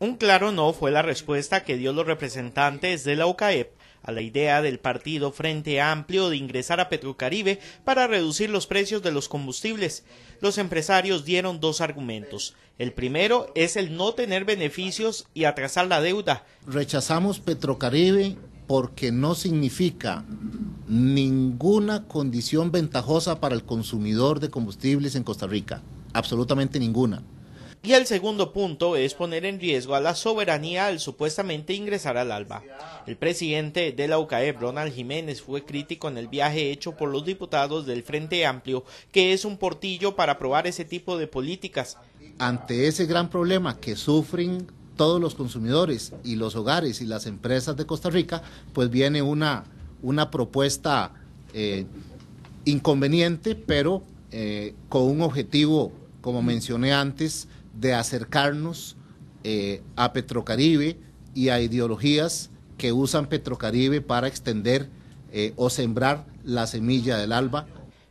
Un claro no fue la respuesta que dio los representantes de la OCAEP a la idea del partido Frente Amplio de ingresar a Petrocaribe para reducir los precios de los combustibles. Los empresarios dieron dos argumentos. El primero es el no tener beneficios y atrasar la deuda. Rechazamos Petrocaribe porque no significa ninguna condición ventajosa para el consumidor de combustibles en Costa Rica, absolutamente ninguna. Y el segundo punto es poner en riesgo a la soberanía al supuestamente ingresar al ALBA. El presidente de la UCAE, Ronald Jiménez, fue crítico en el viaje hecho por los diputados del Frente Amplio, que es un portillo para aprobar ese tipo de políticas. Ante ese gran problema que sufren todos los consumidores y los hogares y las empresas de Costa Rica, pues viene una, una propuesta eh, inconveniente, pero eh, con un objetivo, como mencioné antes, de acercarnos eh, a Petrocaribe y a ideologías que usan Petrocaribe para extender eh, o sembrar la semilla del alba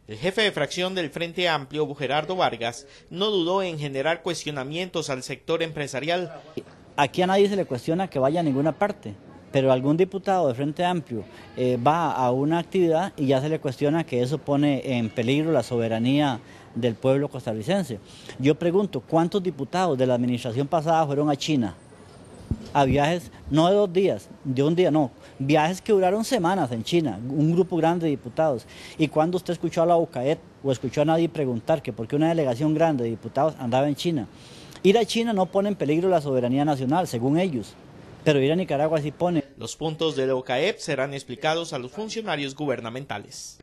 el jefe de fracción del Frente Amplio, Gerardo Vargas, no dudó en generar cuestionamientos al sector empresarial. Aquí a nadie se le cuestiona que vaya a ninguna parte pero algún diputado de Frente Amplio eh, va a una actividad y ya se le cuestiona que eso pone en peligro la soberanía del pueblo costarricense. Yo pregunto, ¿cuántos diputados de la administración pasada fueron a China? A viajes, no de dos días, de un día no, viajes que duraron semanas en China, un grupo grande de diputados. Y cuando usted escuchó a la UCAET o escuchó a nadie preguntar que por qué una delegación grande de diputados andaba en China, ir a China no pone en peligro la soberanía nacional, según ellos. Nicaragua pone. Los puntos de OCAEP serán explicados a los funcionarios gubernamentales.